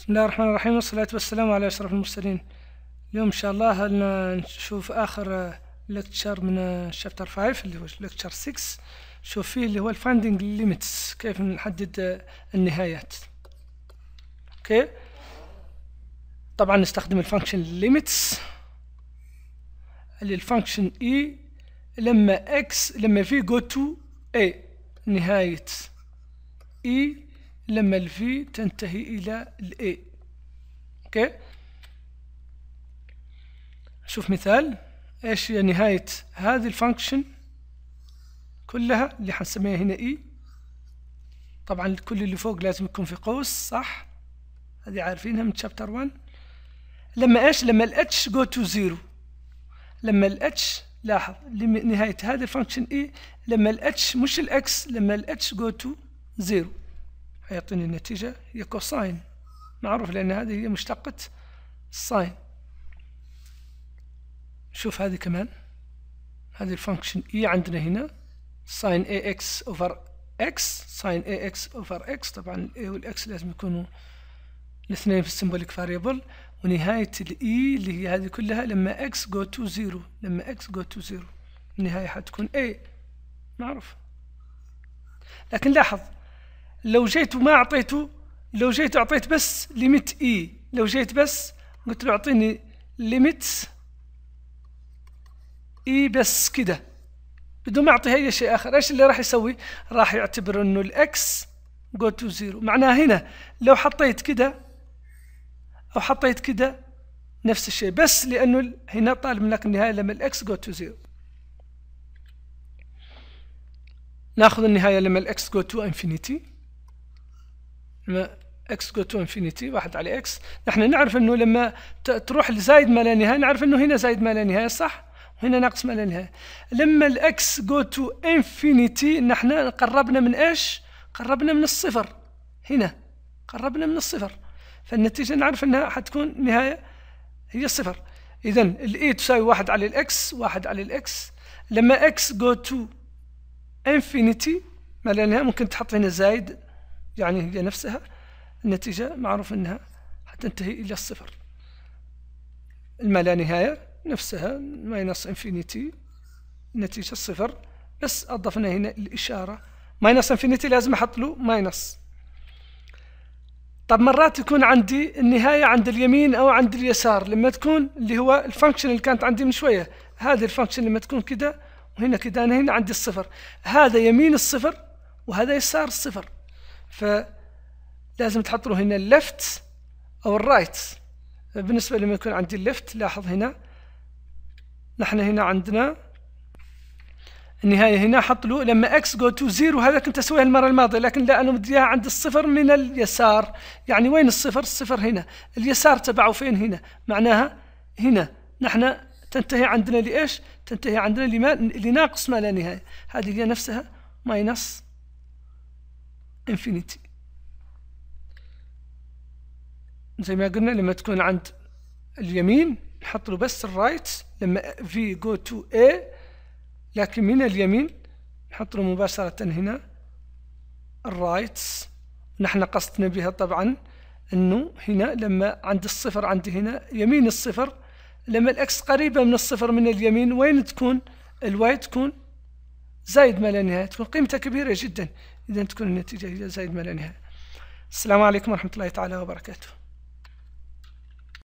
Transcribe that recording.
بسم الله الرحمن الرحيم والصلاة والسلام على أشرف المرسلين اليوم إن شاء الله نشوف آخر لكتشر آه، من شابتر آه، 5 اللي هو لكتشر 6 نشوف فيه اللي هو الفايندينج ليميتس كيف نحدد آه، النهايات أوكي طبعا نستخدم الفانكشن ليميتس اللي الفانكشن اي e، لما اكس لما في جو تو اي نهاية اي e. لما الفي تنتهي إلى الإي أوكي شوف مثال إيش هي نهاية هذه الفانكشن كلها اللي حنسميها هنا إي e. طبعا كل اللي فوق لازم يكون في قوس صح هذه عارفينها من شابتر 1 لما ايش لما الاتش جو تو زيرو لما الاتش لاحظ لنهاية هذه الفانكشن اي e. لما الاتش مش الاكس لما الاتش جو تو زيرو هيعطيني النتيجة هي كوساين معروف لأن هذه هي مشتقة الساين شوف هذه كمان هذه الفانكشن اي e عندنا هنا ساين اي اكس اوفر اكس ساين اي اكس اوفر اكس طبعا الاي والاكس لازم يكونوا الاثنين في السيمبوليك فاريبل ونهاية الاي e اللي هي هذه كلها لما اكس جو تو زيرو لما اكس جو تو زيرو النهاية حتكون اي معروف لكن لاحظ لو جيت وما اعطيته لو جيت اعطيت بس ليميت اي e، لو جيت بس قلت له اعطيني ليميت اي e بس كده بدون ما اعطيه اي شيء اخر ايش اللي راح يسوي راح يعتبر انه الاكس جو تو زيرو معناها هنا لو حطيت كده او حطيت كده نفس الشيء بس لانه هنا طالب منك النهايه لما الاكس جو تو زيرو ناخذ النهايه لما الاكس جو تو انفينيتي لما اكس تو انفينيتي واحد على اكس نحن نعرف انه لما تروح لزايد ما لا نهايه نعرف انه هنا زايد ما لا نهايه صح وهنا ناقص ما لا نهايه لما الاكس جو تو انفينيتي نحن قربنا من ايش قربنا من الصفر هنا قربنا من الصفر فالنتيجه نعرف انها حتكون نهايه هي الصفر اذا الاي e تساوي واحد على الاكس واحد على الاكس لما اكس جو تو انفينيتي ما لا نهايه ممكن تحط هنا زايد يعني هي نفسها النتيجة معروف أنها حتنتهي إلى الصفر الما لا نهاية نفسها ماينس انفينيتي نتيجة صفر بس أضفنا هنا الإشارة ماينس انفينيتي لازم أحط له ماينس طب مرات يكون عندي النهاية عند اليمين أو عند اليسار لما تكون اللي هو الفانكشن اللي كانت عندي من شوية هذه الفانكشن لما تكون كده وهنا كده أنا هنا عندي الصفر هذا يمين الصفر وهذا يسار الصفر فلازم تحط له هنا الليفت أو الرايت بالنسبة لما يكون عندي الليفت لاحظ هنا نحن هنا عندنا النهاية هنا حط له لما اكس جو تو زيرو هذا كنت اسويها المرة الماضية لكن لا انا اياها عند الصفر من اليسار يعني وين الصفر؟ الصفر هنا اليسار تبعه فين هنا؟ معناها هنا نحن تنتهي عندنا لايش؟ تنتهي عندنا لما لناقص ما لا نهاية هذه هي نفسها ماينس انفينيتي زي ما قلنا لما تكون عند اليمين نحط له بس الرايت لما في جو تو اي لكن من اليمين نحط له مباشرة هنا الرايت نحن قصدنا بها طبعا انه هنا لما عند الصفر عندي هنا يمين الصفر لما الاكس قريبة من الصفر من اليمين وين تكون الواي تكون زائد ما لا نهاية تكون قيمتها كبيرة جدا إذا تكون النتيجة هي زائد ما لا نهاية السلام عليكم ورحمة الله تعالى وبركاته